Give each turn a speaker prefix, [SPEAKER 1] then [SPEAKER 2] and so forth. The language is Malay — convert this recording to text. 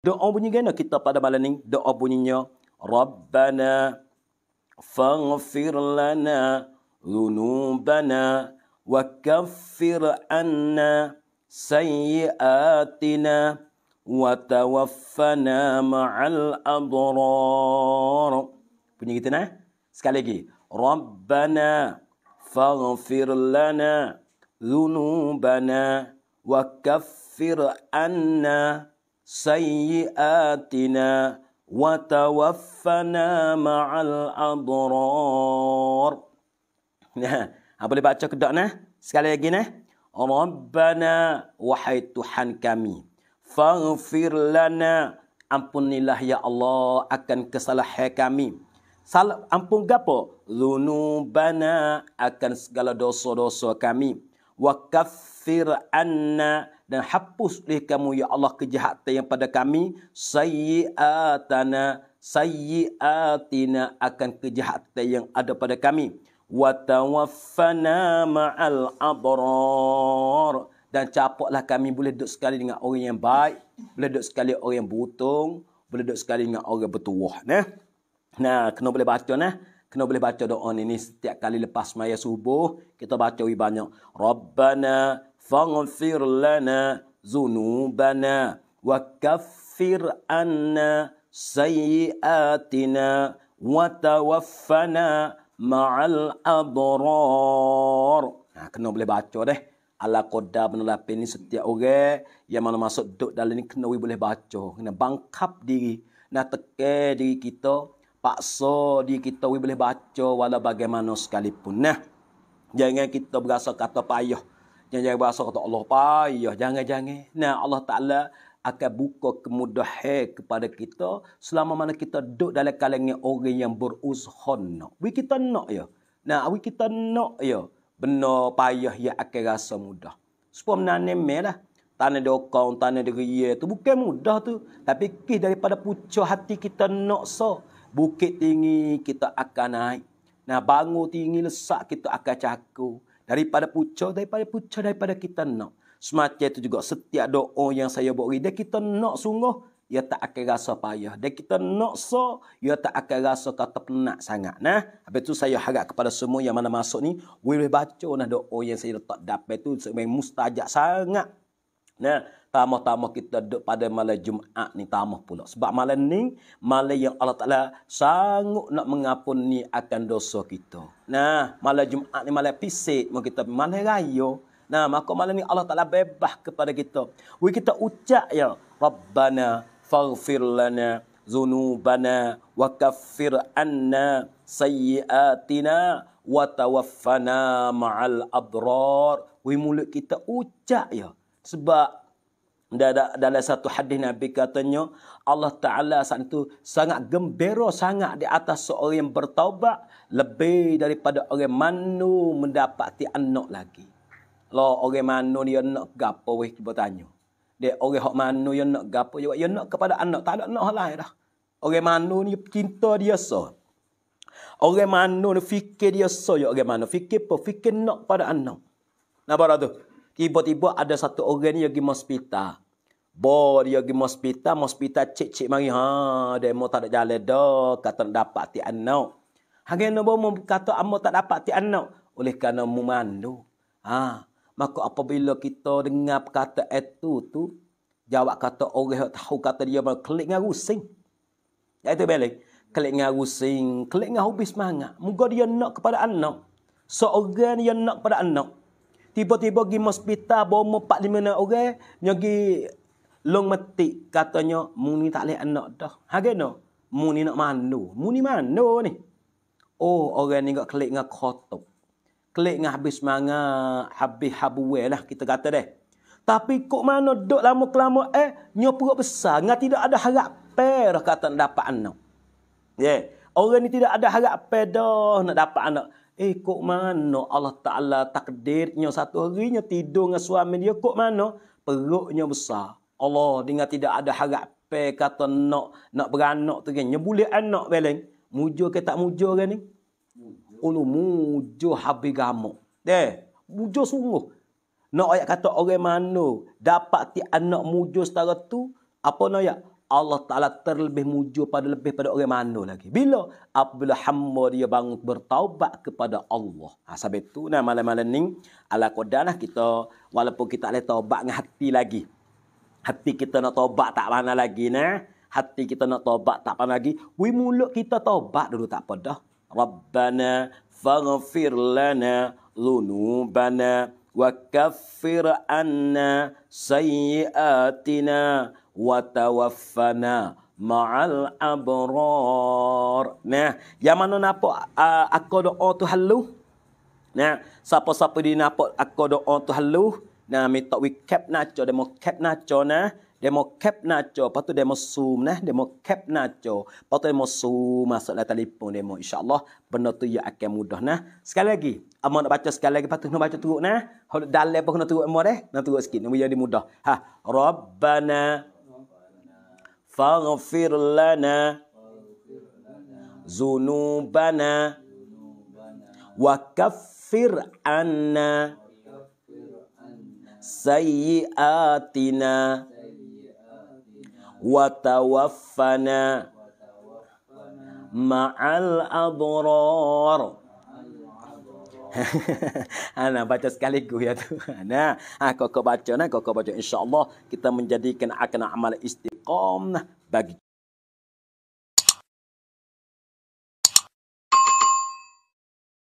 [SPEAKER 1] Doa bunyi gana kita pada malam ni? Doa bunyinya, Rabbana faghfir lana dhunubana wa kafir anna sayyiatina wa tawaffana ma'al abrar. Bunyi kita nah? Sekali lagi. Rabbana faghfir lana dhunubana wa kafir anna سيئاتنا وتوفنا مع الأبرار Apa boleh baca kedok nah? Sekali lagi nah. Rabbana wahai Tuhan kami. Faghfir lana. Ampunilah ya Allah akan kesalahan kami. Sal ampun gapo? bana, akan segala dosa-dosa kami wa kaffir anna dan hapus oleh kamu ya Allah kejahatan yang pada kami sayyi'atana sayyi'atina akan kejahatan yang ada pada kami wa tawaffana ma'al abrar dan capoklah kami boleh duduk sekali dengan orang yang baik boleh duduk sekali orang yang butung boleh duduk sekali dengan orang bertuah nah nah kena boleh baca nah kena boleh baca doa ni ni setiap kali lepas semaya subuh kita baca wi banyak rabbana faghfir lana zunubana wa kaffir anna sayiatina wa tawaffana ma'al abrar nah, kena boleh baca deh ala qodda bin lapin ni setiap orang yang mana masuk duduk dalam ni kena boleh baca kena bangkap diri nak teke diri kita paksa di kita boleh baca wala bagaimana sekalipun nah jangan kita berasa kata payah jangan, jangan berasa kata Allah payah jangan-jangan nah Allah taala akan buka kemudahan kepada kita selama mana kita duduk dalam kalangan orang yang beruzhon. Wi kita nak ya. Nah, wi kita nak ya. Benar payah ya akan rasa mudah. Supaya menane melah. Tanah dokong, tanah diri itu bukan mudah tu. Tapi kis daripada pucuk hati kita nak so. Bukit tinggi kita akan naik. Nah, bangun tinggi lesak kita akan cakuh. Daripada pucuk, daripada pucuk, daripada kita nak. Semacam itu juga setiap doa yang saya beri. Dia kita nak sungguh, ia tak akan rasa payah. Dan kita nak so, ia tak akan rasa kata penat sangat. Nah, habis itu saya harap kepada semua yang mana masuk ni, boleh baca nah doa yang saya letak dapat itu sebenarnya mustajak sangat. Nah, Tamu-tamu kita pada malam Jumaat ni tamu pula. Sebab malam ni, malam yang Allah Ta'ala sanggup nak mengampuni akan dosa kita. Nah, malam Jumaat ni malam pisik, mau kita mana raya. Nah, maka malam ni Allah Ta'ala bebas kepada kita. Wui kita ucap ya, Rabbana faghfir lana zunubana wa kaffir anna sayyiatina wa tawaffana ma'al abrar. Wui mulut kita ucap ya. Sebab dalam satu hadis Nabi katanya Allah Taala saat itu sangat gembira sangat di atas seorang yang bertaubat lebih daripada orang manu mendapati anak lagi. Lo lah, orang manu dia ya nak gapo weh cuba tanya. Dia orang hok manu yang nak gapo juga ya, yang nak kepada anak tak ada anak lain dah. Orang manu ni cinta dia so. Orang manu ni fikir dia so ya orang manu fikir apa fikir nak pada anak. Nah baru tu. Tiba-tiba ada satu orang ni pergi hospital. Bo dia pergi hospital, hospital cik-cik mari. Ha, demo tak ada jalan dah, kata nak dapat ti anak. Hang yang nombor kata amo tak dapat ti anak oleh kerana mu mandu. Ha, maka apabila kita dengar perkata itu tu, jawab kata orang yang tahu kata dia mau klik dengan rusing. Ya itu balik. Klik dengan rusing, klik dengan hobi semangat. Muka dia nak kepada anak. Seorang so, yang nak kepada anak tiba-tiba pergi hospital bawa 4 5 6 orang nyogi long mati katanya muni tak leh anak dah ha kena muni nak mandu muni mandu ni oh orang ni gak klik ngah kotok klik ngah habis manga habis habuwe lah kita kata deh tapi kok mana dok lama kelama eh nyo perut besar ngah tidak ada harapan per kata dapat anak ye yeah. orang ni tidak ada harapan dah nak dapat anak Eh, kok mana Allah Ta'ala takdirnya satu harinya tidur dengan suami dia. Kok mana? Perutnya besar. Allah dengar tidak ada harap. Kata nak, nak beranak tu kan. boleh anak beleng. Mujur ke tak mujur kan ni? Ulu mujur habis gamuk. Eh, mujur sungguh. Nak ayat kata orang mana dapat ti anak mujur setara tu. Apa nak ayat? Allah Ta'ala terlebih mujur pada lebih pada orang mana lagi. Bila? Apabila hamba dia bangun bertaubat kepada Allah. Ha, sampai tu nah, malam-malam ini, Ala kodalah kita. Walaupun kita boleh taubat dengan hati lagi. Hati kita nak taubat tak mana lagi. Nah. Hati kita nak taubat tak mana lagi. Wih mulut kita taubat dulu tak apa dah. Rabbana faghfir lana lunubana. Wa kaffir anna sayyiatina watawaffana ma'al abrar. Nah, yang mana nampak uh, aku doa tu halu? Nah, siapa-siapa di nampak aku doa tu halu? Nah, minta we cap nacho, demo cap nacho nah. Demo cap nacho, lepas tu demo zoom nah, demo cap nacho. Lepas tu demo zoom masuklah telefon demo insya-Allah benda tu ya akan mudah nah. Sekali lagi, amo nak baca sekali lagi patut nak baca teruk nah. Hold dalil apa nak teruk amo deh? Nak teruk sikit, nak jadi mudah. Ha, rabbana فاغفر لنا ذنوبنا وكفر عنا سيئاتنا وتوفنا مع الأبرار ha, nah, baca sekaligus ya tu. Nah, ya. ha, kau kau baca nah, kau kau baca insya-Allah kita menjadikan akan amal istiqamah bagi